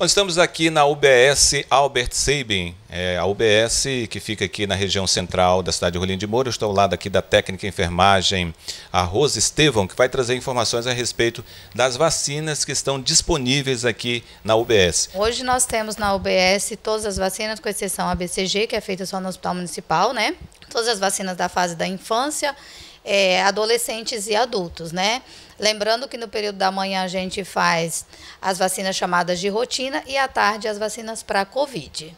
Nós estamos aqui na UBS Albert Sabin, é, a UBS que fica aqui na região central da cidade de Rolim de Moura. Eu estou ao lado aqui da técnica enfermagem, a Rosa Estevão, que vai trazer informações a respeito das vacinas que estão disponíveis aqui na UBS. Hoje nós temos na UBS todas as vacinas, com exceção a BCG, que é feita só no Hospital Municipal, né? Todas as vacinas da fase da infância, é, adolescentes e adultos, né? Lembrando que no período da manhã a gente faz as vacinas chamadas de rotina e à tarde as vacinas para a Covid.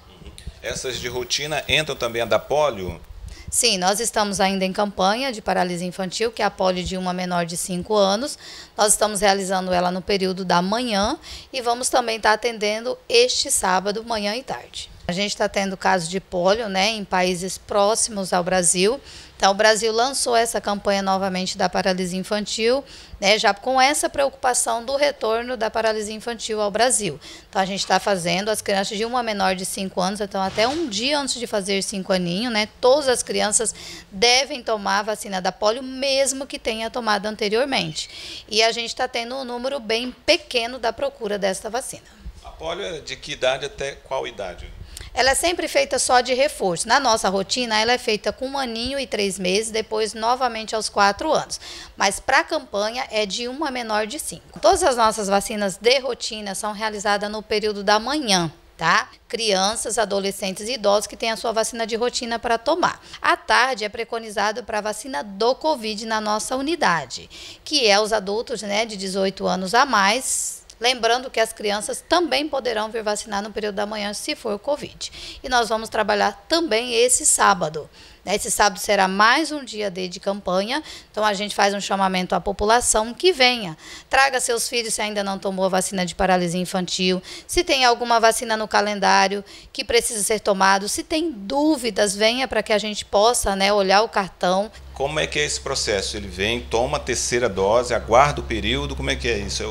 Essas de rotina entram também a da polio? Sim, nós estamos ainda em campanha de paralisia infantil, que é a polio de uma menor de 5 anos. Nós estamos realizando ela no período da manhã e vamos também estar atendendo este sábado, manhã e tarde. A gente está tendo casos de polio né, em países próximos ao Brasil. Então, o Brasil lançou essa campanha novamente da paralisia infantil, né, já com essa preocupação do retorno da paralisia infantil ao Brasil. Então, a gente está fazendo as crianças de uma menor de 5 anos, então até um dia antes de fazer 5 aninhos, né, todas as crianças devem tomar a vacina da polio, mesmo que tenha tomado anteriormente. E a gente está tendo um número bem pequeno da procura desta vacina. A polio é de que idade até qual idade? Ela é sempre feita só de reforço. Na nossa rotina, ela é feita com um aninho e três meses, depois novamente aos quatro anos. Mas para a campanha é de uma menor de cinco. Todas as nossas vacinas de rotina são realizadas no período da manhã. Tá? Crianças, adolescentes e idosos que têm a sua vacina de rotina para tomar. À tarde é preconizado para a vacina do Covid na nossa unidade, que é os adultos, né, de 18 anos a mais, Lembrando que as crianças também poderão vir vacinar no período da manhã se for o Covid. E nós vamos trabalhar também esse sábado. Né? Esse sábado será mais um dia D de campanha, então a gente faz um chamamento à população que venha. Traga seus filhos se ainda não tomou a vacina de paralisia infantil, se tem alguma vacina no calendário que precisa ser tomado, se tem dúvidas, venha para que a gente possa né, olhar o cartão. Como é que é esse processo? Ele vem, toma a terceira dose, aguarda o período, como é que é isso? Eu,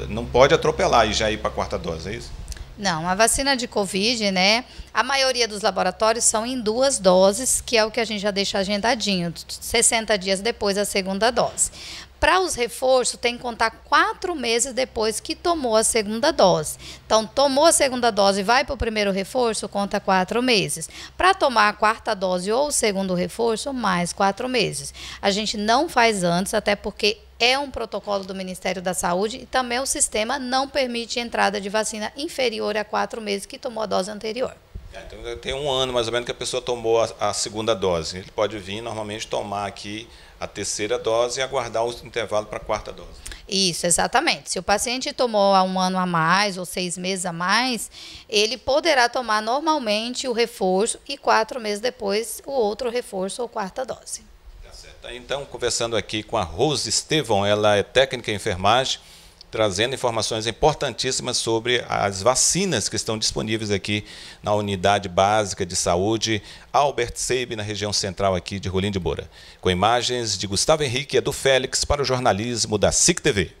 eu, não pode atropelar e já ir para a quarta dose, é isso? Não, a vacina de Covid, né? A maioria dos laboratórios são em duas doses, que é o que a gente já deixa agendadinho, 60 dias depois da segunda dose. Para os reforços, tem que contar quatro meses depois que tomou a segunda dose. Então, tomou a segunda dose e vai para o primeiro reforço, conta quatro meses. Para tomar a quarta dose ou o segundo reforço, mais quatro meses. A gente não faz antes, até porque é um protocolo do Ministério da Saúde e também o sistema não permite entrada de vacina inferior a quatro meses que tomou a dose anterior. É, então, tem um ano mais ou menos que a pessoa tomou a, a, segunda dose. Ele pode vir normalmente tomar aqui a terceira dose e aguardar o intervalo para a quarta dose. Isso, exatamente. Se o paciente tomou há um ano a mais ou seis meses a mais, ele poderá tomar normalmente o reforço e quatro meses depois o outro reforço ou quarta dose. Certo. Então, conversando aqui com a Rose Estevão, ela é técnica em enfermagem, trazendo informações importantíssimas sobre as vacinas que estão disponíveis aqui na Unidade Básica de Saúde Albert Seib, na região central aqui de Rolim de Moura. Com imagens de Gustavo Henrique e do Félix para o jornalismo da SIC TV.